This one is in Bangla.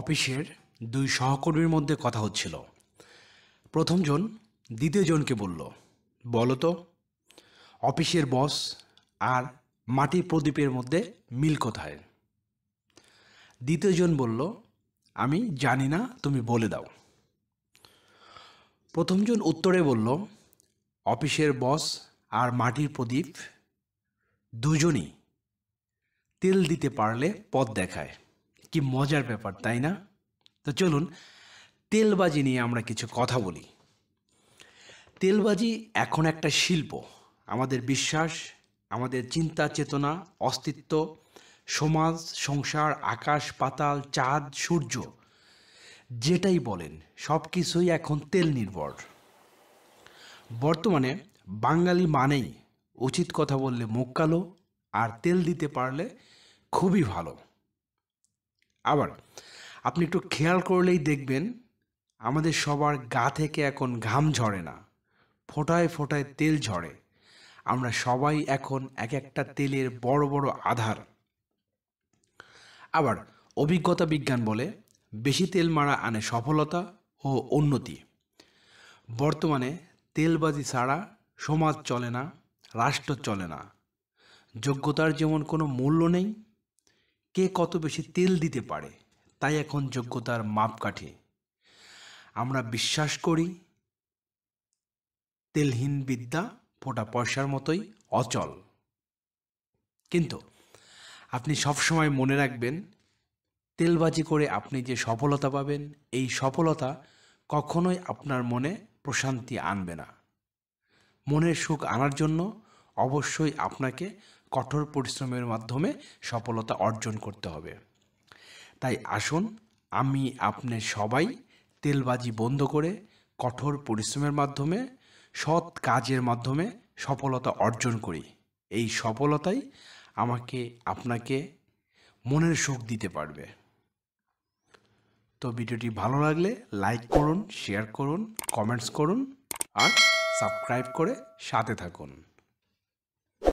অফিসের দুই সহকর্মীর মধ্যে কথা হচ্ছিল প্রথমজন দ্বিতীয়জনকে বলল বলো তো অফিসের বস আর মাটির প্রদীপের মধ্যে মিল কোথায় দ্বিতীয়জন বলল আমি জানি না তুমি বলে দাও প্রথমজন উত্তরে বলল অফিসের বস আর মাটির প্রদীপ দুজনই তেল দিতে পারলে পথ দেখায় কি মজার ব্যাপার তাই না তো চলুন তেলবাজি নিয়ে আমরা কিছু কথা বলি তেলবাজি এখন একটা শিল্প আমাদের বিশ্বাস আমাদের চিন্তা চেতনা অস্তিত্ব সমাজ সংসার আকাশ পাতাল চাঁদ সূর্য যেটাই বলেন সব কিছুই এখন তেল নির্ভর বর্তমানে বাঙালি মানেই উচিত কথা বললে মুখ কালো আর তেল দিতে পারলে খুবই ভালো আবার আপনি একটু খেয়াল করলেই দেখবেন আমাদের সবার গা থেকে এখন ঘাম ঝরে না ফোটায় ফোটায় তেল ঝরে আমরা সবাই এখন এক একটা তেলের বড় বড় আধার আবার অভিজ্ঞতা বিজ্ঞান বলে বেশি তেল মারা আনে সফলতা ও উন্নতি বর্তমানে তেলবাজি ছাড়া সমাজ চলে না রাষ্ট্র চলে না যোগ্যতার যেমন কোনো মূল্য নেই কে কত বেশি তেল দিতে পারে তাই এখন যোগ্যতার মাপকাঠি আমরা বিশ্বাস করি তেলহীন বিদ্যা ফোটা পয়সার মতোই অচল কিন্তু আপনি সবসময় মনে রাখবেন তেলবাজি করে আপনি যে সফলতা পাবেন এই সফলতা কখনোই আপনার মনে প্রশান্তি আনবে না মনের সুখ আনার জন্য অবশ্যই আপনাকে কঠোর পরিশ্রমের মাধ্যমে সফলতা অর্জন করতে হবে তাই আসুন আমি আপনি সবাই তেলবাজি বন্ধ করে কঠোর পরিশ্রমের মাধ্যমে সৎ কাজের মাধ্যমে সফলতা অর্জন করি এই সফলতাই আমাকে আপনাকে মনের সুখ দিতে পারবে তো ভিডিওটি ভালো লাগলে লাইক করুন শেয়ার করুন কমেন্টস করুন আর সাবস্ক্রাইব করে সাথে থাকুন